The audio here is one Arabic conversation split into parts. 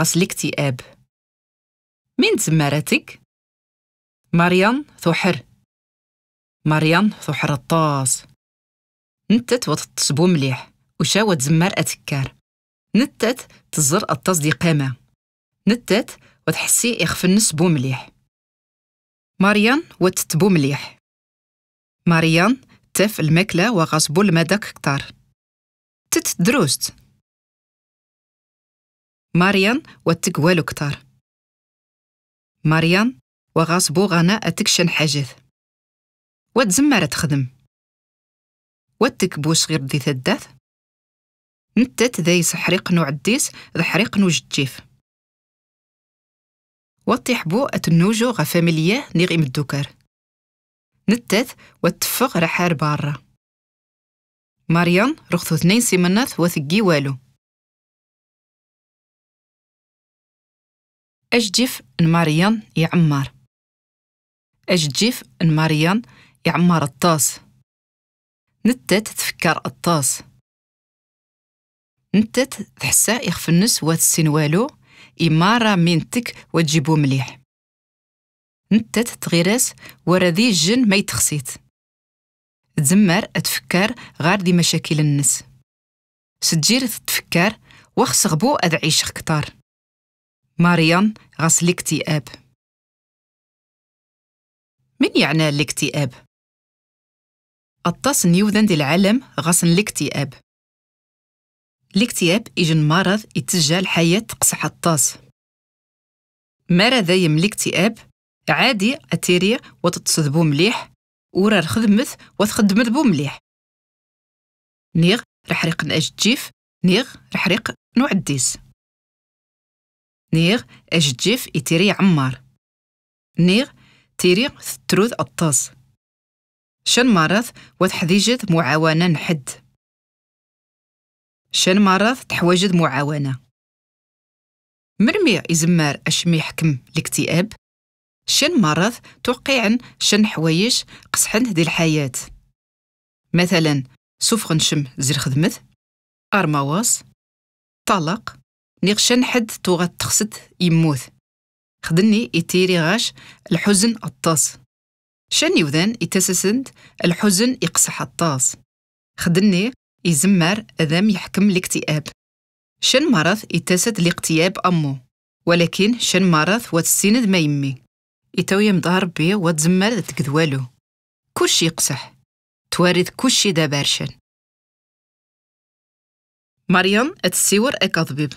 قاس الاكتئاب من تمارتك؟ مريان مريم ثحر مريم ثحر الطاس نتت وتتصبو مليح وشاوة زمار أتكار نتت تزر الطاس دي قامة نتت وتحسي يخفن نسبو مليح مريم وتتبو مليح مريم تف الماكلة وغصبو المدك كتار تت دروست ماريان واتك والو كتار ماريان وغاصبو غانا اتكشن حاجث واتزمارة تخدم واتك بوش غير ديث ثدات نتات ذايس حريق نو عديس ذا حريق نو واتيح بو اتنوجو غا فاميليا نيغي مدوكار نتات واتفق رحار بارا ماريان رخثو ثنين سيمنات وثقي والو اش جيف ماريان يعمر أجدف اش جيف نماريان الطاس نتا تتفكر الطاس تحسى يخف النس واتسين والو إمارة مينتك وتجيبو مليح نتت تغيرس وراذي الجن ما يتخسيت تزمر أتفكر غار دي مشاكل النس سجير تتفكر وخسغبو أدعيش كتار مريم غاس الاكتئاب من يعنى الاكتئاب؟ الطاس نيوذن دي العالم غصن الاكتئاب الاكتئاب إجن مرض يتجه الحياة تقصح الطاس مرض يم الاكتئاب عادي أتيري وتتصدبو مليح ورا الخدمث وتخدمت بو مليح نيغ رحريق ريق نأج جيف نيغ رحريق ريق نوع الديس نيغ اش تجيف يتيري عمار نيغ تيري تتروذ الطاس شن مرض وتحديجة معاونة نحد شن مرض تحواجد معاونة مرمي إزمار أشمي حكم الاكتئاب شن مرض توقيعن شن حوايج قصحن دي الحياة مثلا سوف غنشم زير خدمت أرمواس طلق نيغشن حد توغا تخسد يموت خدني يتيري غاش الحزن الطاس شن يوذن يتسسند الحزن يقصح الطاس خدني يزمر أذام يحكم الاكتئاب شن مرض يتسد الاكتئاب أمو ولكن شن مرض واتسيند ما يمي يتوي مظهر بي وتزمر تكذوالو كلشي يقصح توارد كلشي دابارشن مريم اتسيور أكاضبيب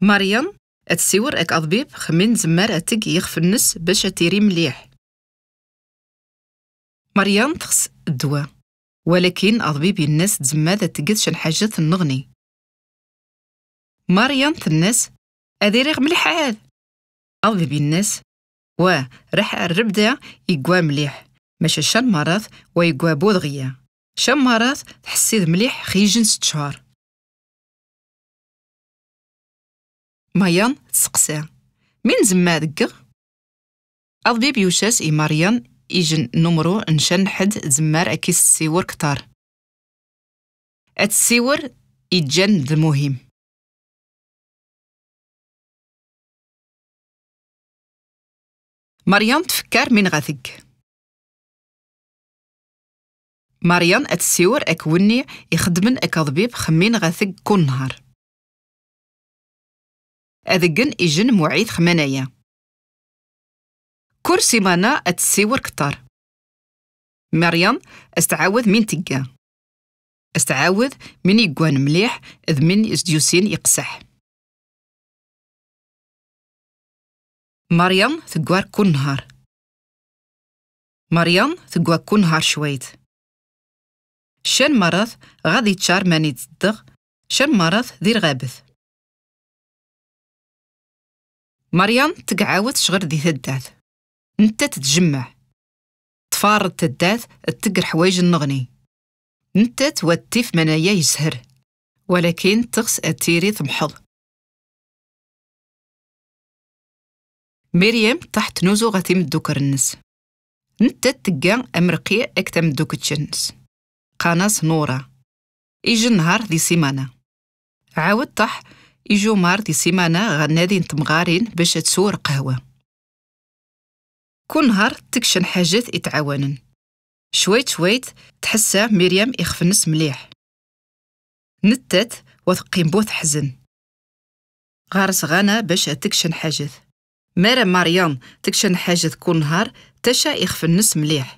ماريان اتسيور اك اضبيب خمين زمار اتك يخفنس باش اتيري مليح ماريان تخس الدواء ولكن اضبيب الناس تزماد اتقدش الحاجة النغني ماريان الناس أديريغ مليح عاد أضبيب الناس و راح الربدة يقوى مليح ماشي شان مرض ويقوى يقوى بودغية شان مرض تحسيد مليح خيجن ست شهر مايان تسقسا من زما دقغ البيب يوشاس اي ماريان ايجن نمرو نشان حد زمار اكيس سيور كتار السيور ايجن المهم مريم تفكر من غثق مريم أتسيور أكوني يخدمن اكاضبيب خمين غثق كل نهار أذقن إجن معيد خمانايا كرسي مانا أتسيور كتار مريم أستعاود من تقا أستعاود من يقوان مليح إذ من إزديوسين يقسح مريم تقوار كل نهار مريم تقوى كل نهار شويت شان مرض غادي تشار ماني تصدق شان مرض دير غابث مريم تقعاوت شغر دي تدات نتا تتجمع تفارد تدات تقر حوايج النغني نتا توتي في منايا يزهر ولكن تغس أتيري تمحض مريم تحت نوزو غتيم الدوكر النس نتا تقا أمرقية أكتم دوك تشنس قناص نورا إيجي النهار دي سيمانة عاود طح يجو مار دي سيمانة غنادي تمغارين باش تسور قهوة كل نهار تكشن حاجات يتعاونن شويت شويت تحسا مريم يخفنس مليح نتت وثقين بوث حزن غارس غانا باش تكشن حاجث مريم مريم تكشن حاجث كل نهار تشا يخفنس مليح